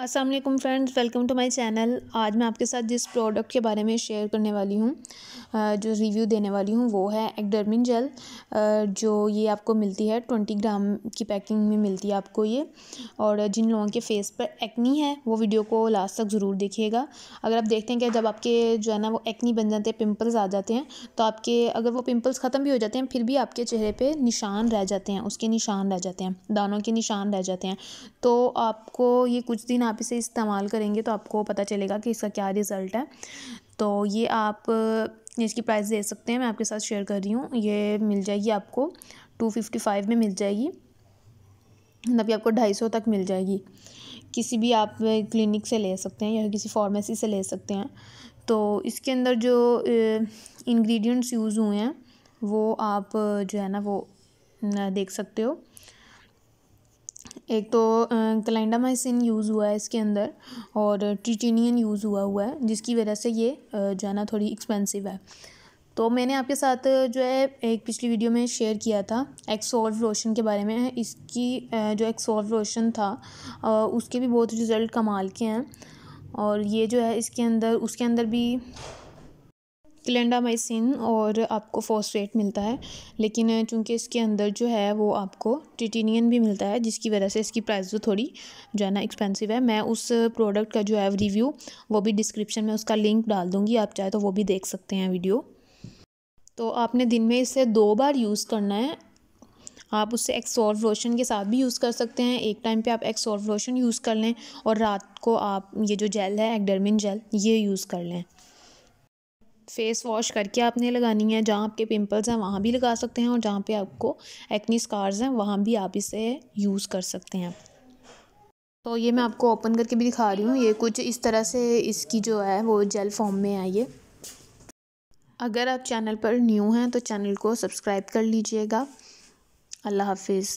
Aslam friends welcome to my channel आज मैं आपके साथ जिस प्रोडक्ट के बारे में शेयर करने वाली हूँ जो रिव्यू देने वाली हूँ वो है एक्डर्मिन जेल जो ये आपको मिलती है ट्वेंटी ग्राम की पैकिंग में मिलती है आपको ये और जिन लोगों के फेस पर एक्नी है वो वीडियो को लास्ट तक ज़रूर देखिएगा अगर आप देखते हैं कि जब आपके जो है ना वो एक्नी बन जाते हैं पिम्पल्स आ जाते हैं तो आपके अगर वो पिम्पल्स ख़त्म भी हो जाते हैं फिर भी आपके चेहरे पर निशान रह जाते हैं उसके निशान रह जाते हैं दानों के निशान रह जाते हैं तो आपको ये कुछ दिन दिन आप इसे इस्तेमाल करेंगे तो आपको पता चलेगा कि इसका क्या रिज़ल्ट है तो ये आप इसकी प्राइस दे सकते हैं मैं आपके साथ शेयर कर रही हूँ ये मिल जाएगी आपको टू फिफ्टी फाइव में मिल जाएगी मतलब कि आपको ढाई सौ तक मिल जाएगी किसी भी आप क्लिनिक से ले सकते हैं या किसी फार्मेसी से ले सकते हैं तो इसके अंदर जो इंग्रेडिएंट्स यूज़ हुए हैं वो आप जो है ना वो देख सकते हो एक तो क्लाइंडामाइसिन यूज़ हुआ है इसके अंदर और ट्रिटिनियन यूज़ हुआ हुआ है जिसकी वजह से ये जाना थोड़ी एक्सपेंसिव है तो मैंने आपके साथ जो है एक पिछली वीडियो में शेयर किया था एक्सोल्व लोशन के बारे में इसकी जो एक्सोल्व लोशन था उसके भी बहुत रिज़ल्ट कमाल के हैं और ये जो है इसके अंदर उसके अंदर भी क्लेंडामाइसिन और आपको फॉस्फेट मिलता है लेकिन चूंकि इसके अंदर जो है वो आपको टिटिनियन भी मिलता है जिसकी वजह से इसकी प्राइस जो थोड़ी जो है ना एक्सपेंसिव है मैं उस प्रोडक्ट का जो है रिव्यू वो भी डिस्क्रिप्शन में उसका लिंक डाल दूँगी आप चाहे तो वो भी देख सकते हैं वीडियो तो आपने दिन में इसे दो बार यूज़ करना है आप उससे एक्सॉल्व लोशन के साथ भी यूज़ कर सकते हैं एक टाइम पे आप एक्सॉर्व लोशन यूज़ कर लें और रात को आप ये जो जेल है एक्डरमिन जेल ये यूज़ कर लें फेस वॉश करके आपने लगानी है जहाँ आपके पिंपल्स हैं वहाँ भी लगा सकते हैं और जहाँ पे आपको एक्नी स्कार्स हैं वहाँ भी आप इसे यूज़ कर सकते हैं तो ये मैं आपको ओपन करके भी दिखा रही हूँ ये कुछ इस तरह से इसकी जो है वो जेल फॉर्म में है अगर आप चैनल पर न्यू हैं तो चैनल को सब्सक्राइब कर लीजिएगा अल्लाह हाफिज़